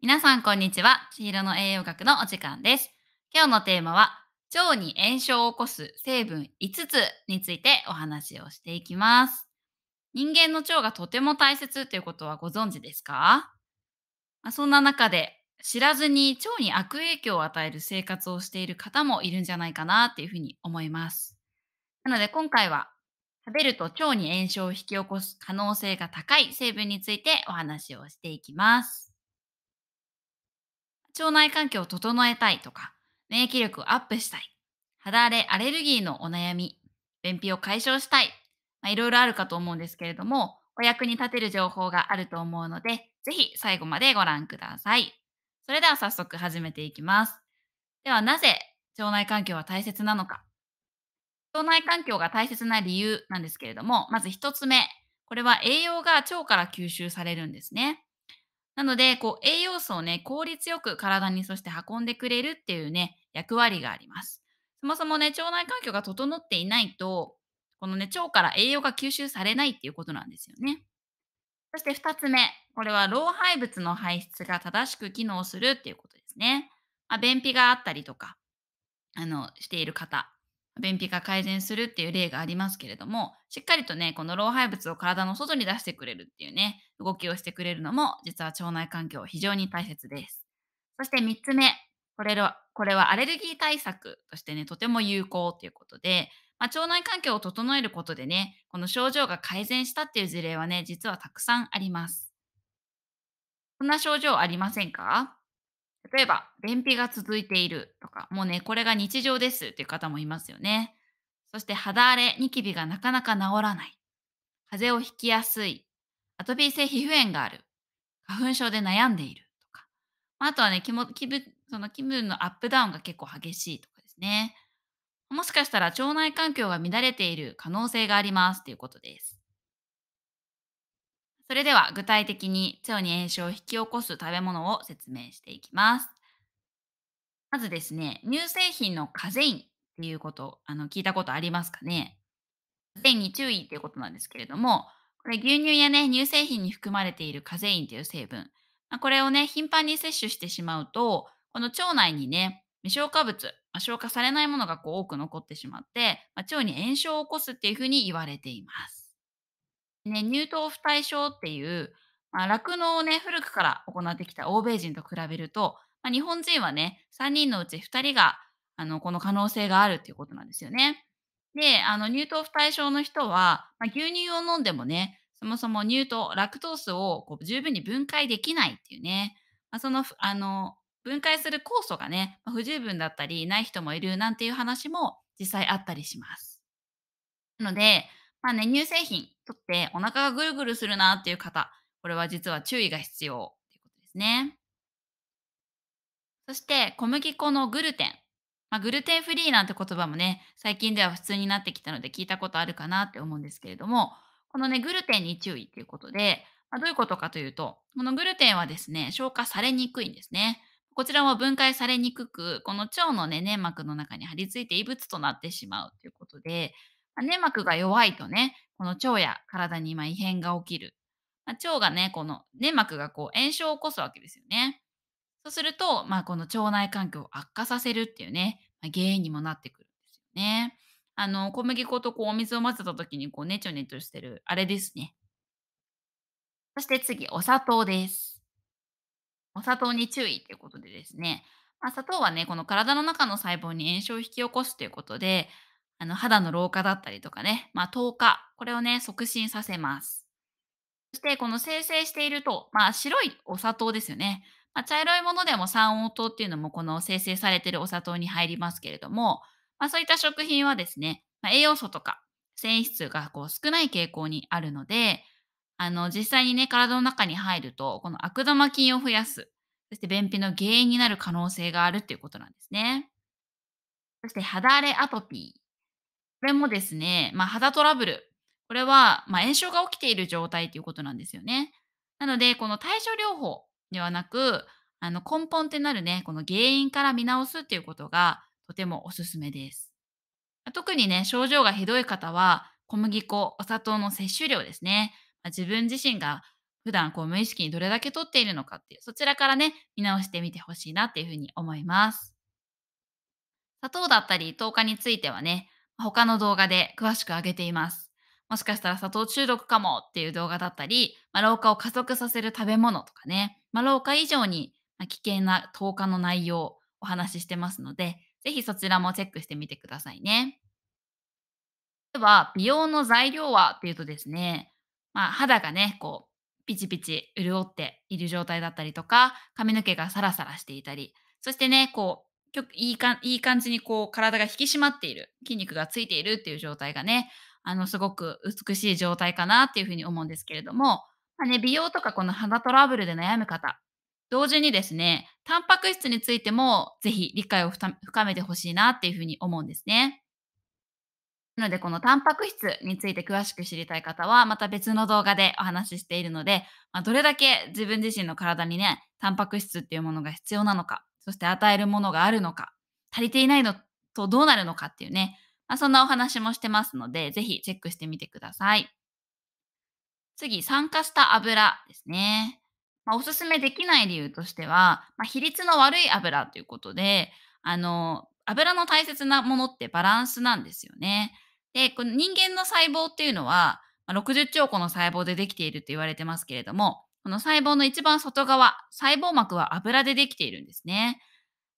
皆さんこんにちは。黄色の栄養学のお時間です。今日のテーマは、腸に炎症を起こす成分5つについてお話をしていきます。人間の腸がとても大切ということはご存知ですかそんな中で知らずに腸に悪影響を与える生活をしている方もいるんじゃないかなっていうふうに思います。なので今回は食べると腸に炎症を引き起こす可能性が高い成分についてお話をしていきます。腸内環境を整えたいとか、免疫力をアップしたい、肌荒れ、アレルギーのお悩み、便秘を解消したい、まいろいろあるかと思うんですけれども、お役に立てる情報があると思うので、ぜひ最後までご覧ください。それでは早速始めていきます。ではなぜ腸内環境は大切なのか。腸内環境が大切な理由なんですけれども、まず1つ目、これは栄養が腸から吸収されるんですね。なので、こう、栄養素をね、効率よく体にそして運んでくれるっていうね、役割があります。そもそもね、腸内環境が整っていないと、このね、腸から栄養が吸収されないっていうことなんですよね。そして2つ目、これは老廃物の排出が正しく機能するっていうことですね。まあ、便秘があったりとか、あの、している方便秘が改善するっていう例がありますけれども、しっかりとね、この老廃物を体の外に出してくれるっていうね、動きをしてくれるのも、実は腸内環境非常に大切です。そして3つ目、これはこれはアレルギー対策としてね、とても有効ということで、まあ、腸内環境を整えることでね、この症状が改善したっていう事例はね、実はたくさんあります。こんな症状ありませんか例えば、便秘が続いているとか、もうね、これが日常ですっていう方もいますよね。そして肌荒れ、ニキビがなかなか治らない。風邪をひきやすい。アトピー性皮膚炎がある。花粉症で悩んでいるとか。あとはね、気も気分その気分のアップダウンが結構激しいとかですね。もしかしたら腸内環境が乱れている可能性がありますということです。それでは具体的に腸に炎症を引き起こす食べ物を説明していきます。まずですね、乳製品のカゼインっていうこと、あの聞いたことありますかねカゼインに注意っていうことなんですけれども、これ牛乳やね、乳製品に含まれているカゼインという成分、まあ、これをね、頻繁に摂取してしまうと、この腸内にね、未消化物、まあ、消化されないものがこう多く残ってしまって、まあ、腸に炎症を起こすっていうふうに言われています。ね、乳頭不対症っていう酪農、まあ、をね古くから行ってきた欧米人と比べると、まあ、日本人はね3人のうち2人があのこの可能性があるっていうことなんですよね。であの乳糖不対症の人は、まあ、牛乳を飲んでもねそもそも乳糖ラクトースをこう十分に分解できないっていうね、まあ、そのあの分解する酵素がね、ま不十分だったりない人もいるなんていう話も実際あったりします。なのでまあね、乳製品とってお腹がぐるぐるするなっていう方、これは実は注意が必要ということですね。そして小麦粉のグルテン。まあ、グルテンフリーなんて言葉もね、最近では普通になってきたので聞いたことあるかなって思うんですけれども、このね、グルテンに注意ということで、まあ、どういうことかというと、このグルテンはですね、消化されにくいんですね。こちらは分解されにくく、この腸の、ね、粘膜の中に張り付いて異物となってしまうということで、粘膜が弱いとね、この腸や体に今異変が起きる。まあ、腸がね、この粘膜がこう炎症を起こすわけですよね。そうすると、まあ、この腸内環境を悪化させるっていうね、まあ、原因にもなってくるんですよね。あの、小麦粉とこうお水を混ぜた時にこうネチョネチョしてる、あれですね。そして次、お砂糖です。お砂糖に注意ということでですね、まあ、砂糖はね、この体の中の細胞に炎症を引き起こすということで、あの肌の老化だったりとかね、まあ、糖化、これをね、促進させます。そして、この生成していると、まあ、白いお砂糖ですよね。まあ、茶色いものでも三黄糖っていうのも、この生成されているお砂糖に入りますけれども、まあ、そういった食品はですね、まあ、栄養素とか繊維質がこう少ない傾向にあるので、あの、実際にね、体の中に入ると、この悪玉菌を増やす、そして便秘の原因になる可能性があるっていうことなんですね。そして肌荒れアトピー。これもですね、まあ、肌トラブル。これは、まあ、炎症が起きている状態ということなんですよね。なので、この対処療法ではなく、あの根本ってなるね、この原因から見直すっていうことがとてもおすすめです。特にね、症状がひどい方は、小麦粉、お砂糖の摂取量ですね。まあ、自分自身が普段こう無意識にどれだけ取っているのかっていう、そちらからね、見直してみてほしいなっていうふうに思います。砂糖だったり糖化についてはね、他の動画で詳しく上げています。もしかしたら砂糖中毒かもっていう動画だったり、まあ、老化を加速させる食べ物とかね、まあ、老化以上に危険な糖化の内容をお話ししてますので、ぜひそちらもチェックしてみてくださいね。では、美容の材料はっていうとですね、まあ、肌がね、こう、ピチピチ潤っている状態だったりとか、髪の毛がサラサラしていたり、そしてね、こう、いいかいい感じにこう体が引き締まっている筋肉がついているっていう状態がねあのすごく美しい状態かなっていうふうに思うんですけれども、まあね、美容とかこの肌トラブルで悩む方同時にですねタンパク質についてもぜひ理解を深めてほしいなっていうふうに思うんですね。なので、このタンパク質について詳しく知りたい方は、また別の動画でお話ししているので、まあ、どれだけ自分自身の体にね、タンパク質っていうものが必要なのか、そして与えるものがあるのか、足りていないのとどうなるのかっていうね、まあ、そんなお話もしてますので、ぜひチェックしてみてください。次、酸化した油ですね。まあ、おすすめできない理由としては、まあ、比率の悪い油ということで、あの、油の大切なものってバランスなんですよね。で、この人間の細胞っていうのは、ま60兆個の細胞でできていると言われてますけれども、この細胞の一番外側、細胞膜は油でできているんですね。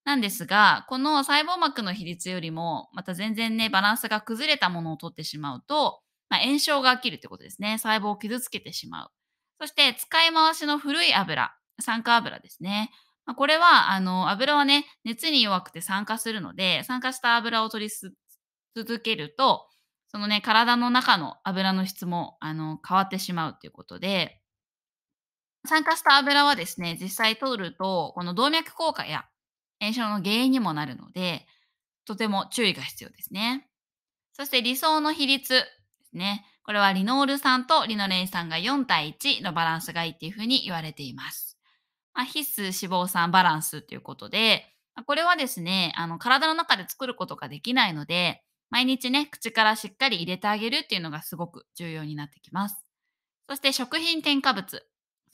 なんですが、この細胞膜の比率よりも、また全然ね、バランスが崩れたものを取ってしまうと、まあ、炎症が起きるってことですね。細胞を傷つけてしまう。そして、使い回しの古い油、酸化油ですね。まあ、これは、あの、油はね、熱に弱くて酸化するので、酸化した油を取り続けると、そのね、体の中の油の質も、あの、変わってしまうということで、酸化した油はですね、実際取ると、この動脈硬化や炎症の原因にもなるので、とても注意が必要ですね。そして理想の比率ですね。これはリノール酸とリノレン酸が4対1のバランスがいいっていうふうに言われています。まあ、必須脂肪酸バランスということで、これはですね、あの体の中で作ることができないので、毎日ね、口からしっかり入れてあげるっていうのがすごく重要になってきます。そして食品添加物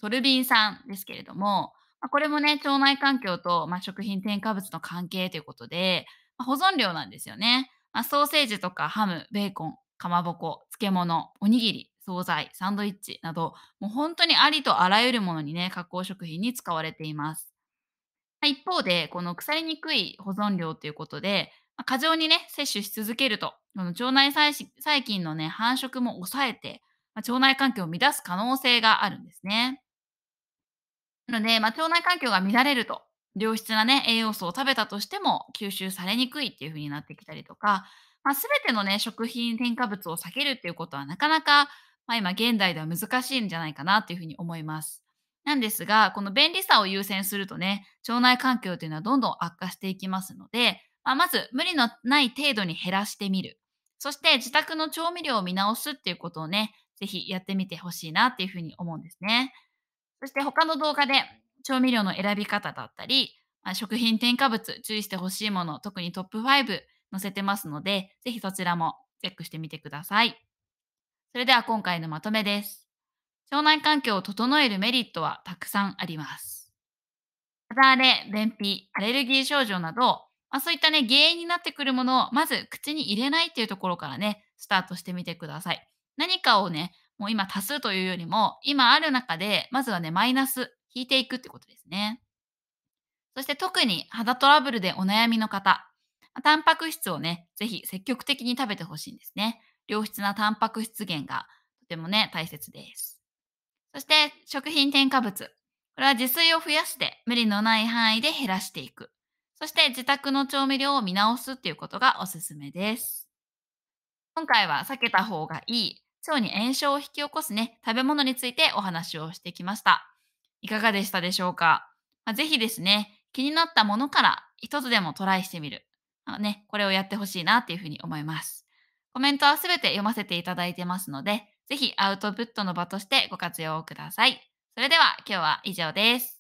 ソルビン酸ですけれども、まあ、これもね、腸内環境と、まあ、食品添加物の関係ということで、まあ、保存料なんですよね。まソーセージとかハム、ベーコン、かまぼこ、漬物、おにぎり、惣菜、サンドイッチなど、もう本当にありとあらゆるものにね、加工食品に使われています。一方で、この腐りにくい保存量ということで、過剰にね、摂取し続けると、この腸内細菌のね、繁殖も抑えて、ま腸内環境を乱す可能性があるんですね。なので、まあ、腸内環境が乱れると、良質なね、栄養素を食べたとしても吸収されにくいっていうふうになってきたりとか、まあ、全てのね、食品添加物を避けるっていうことはなかなか、まあ、今現代では難しいんじゃないかなっていうふうに思います。なんですが、この便利さを優先するとね、腸内環境というのはどんどん悪化していきますので、まあ、まず無理のない程度に減らしてみる。そして自宅の調味料を見直すっていうことをね、ぜひやってみてほしいなっていうふうに思うんですね。そして他の動画で調味料の選び方だったり、まあ、食品添加物、注意してほしいもの、特にトップ5載せてますので、ぜひそちらもチェックしてみてください。それでは今回のまとめです。腸内環境を整えるメリットはたくさんあります。肌荒れ、便秘、アレルギー症状など、まあ、そういったね、原因になってくるものをまず口に入れないっていうところからね、スタートしてみてください。何かをね、もう今多数というよりも、今ある中で、まずはね、マイナス、引いていくってことですね。そして特に肌トラブルでお悩みの方、タンパク質をね、ぜひ積極的に食べてほしいんですね。良質なタンパク質源がとてもね、大切です。そして食品添加物。これは自炊を増やして無理のない範囲で減らしていく。そして自宅の調味料を見直すっていうことがおすすめです。今回は避けた方がいい腸に炎症を引き起こすね、食べ物についてお話をしてきました。いかがでしたでしょうか、まあ、ぜひですね、気になったものから一つでもトライしてみる。あね、これをやってほしいなっていうふうに思います。コメントはすべて読ませていただいてますので、ぜひアウトプットの場としてご活用ください。それでは今日は以上です。